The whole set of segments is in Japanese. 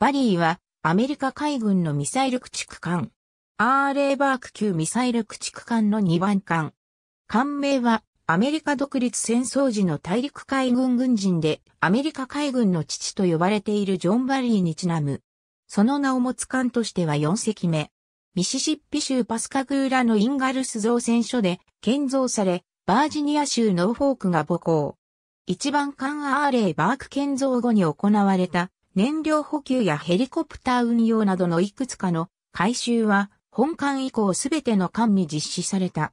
バリーはアメリカ海軍のミサイル駆逐艦。アーレーバーク級ミサイル駆逐艦の2番艦。艦名はアメリカ独立戦争時の大陸海軍軍人でアメリカ海軍の父と呼ばれているジョン・バリーにちなむ。その名を持つ艦としては4隻目。ミシシッピ州パスカグーラのインガルス造船所で建造され、バージニア州ノーフォークが母校。一番艦アーレーバーク建造後に行われた燃料補給やヘリコプター運用などのいくつかの改修は本館以降すべての館に実施された。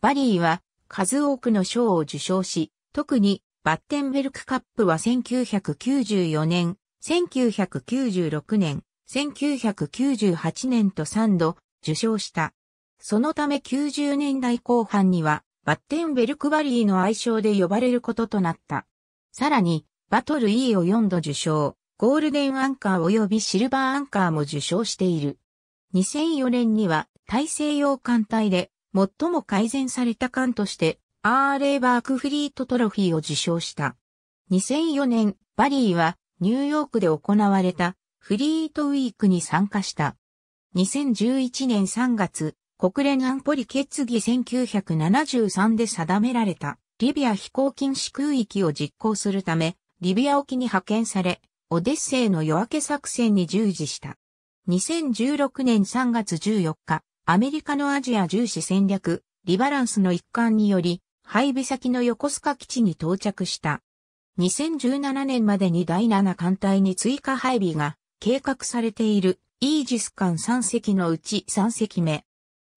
バリーは数多くの賞を受賞し、特にバッテンベルクカップは1994年、1996年、1998年と3度受賞した。そのため90年代後半にはバッテンベルクバリーの愛称で呼ばれることとなった。さらに、バトル E を4度受賞。ゴールデンアンカー及びシルバーアンカーも受賞している。2004年には大西洋艦隊で最も改善された艦としてアーレーバークフリートトロフィーを受賞した。2004年、バリーはニューヨークで行われたフリートウィークに参加した。2011年3月、国連安保理決議1973で定められたリビア飛行禁止空域を実行するため、リビア沖に派遣され、オデッセイの夜明け作戦に従事した。2016年3月14日、アメリカのアジア重視戦略、リバランスの一環により、配備先の横須賀基地に到着した。2017年までに第7艦隊に追加配備が計画されているイージス艦3隻のうち3隻目。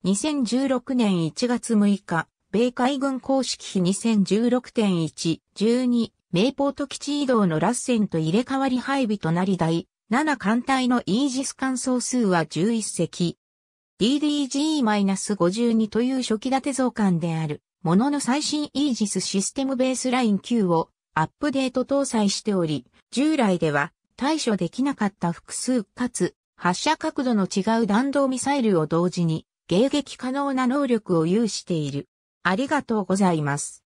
2016年1月6日、米海軍公式比2016.1、12、名ポート基地移動のラッセンと入れ替わり配備となり第7艦隊のイージス艦総数は11隻。DDG-52 という初期立て増艦である、ものの最新イージスシステムベースライン9をアップデート搭載しており、従来では対処できなかった複数かつ発射角度の違う弾道ミサイルを同時に迎撃可能な能力を有している。ありがとうございます。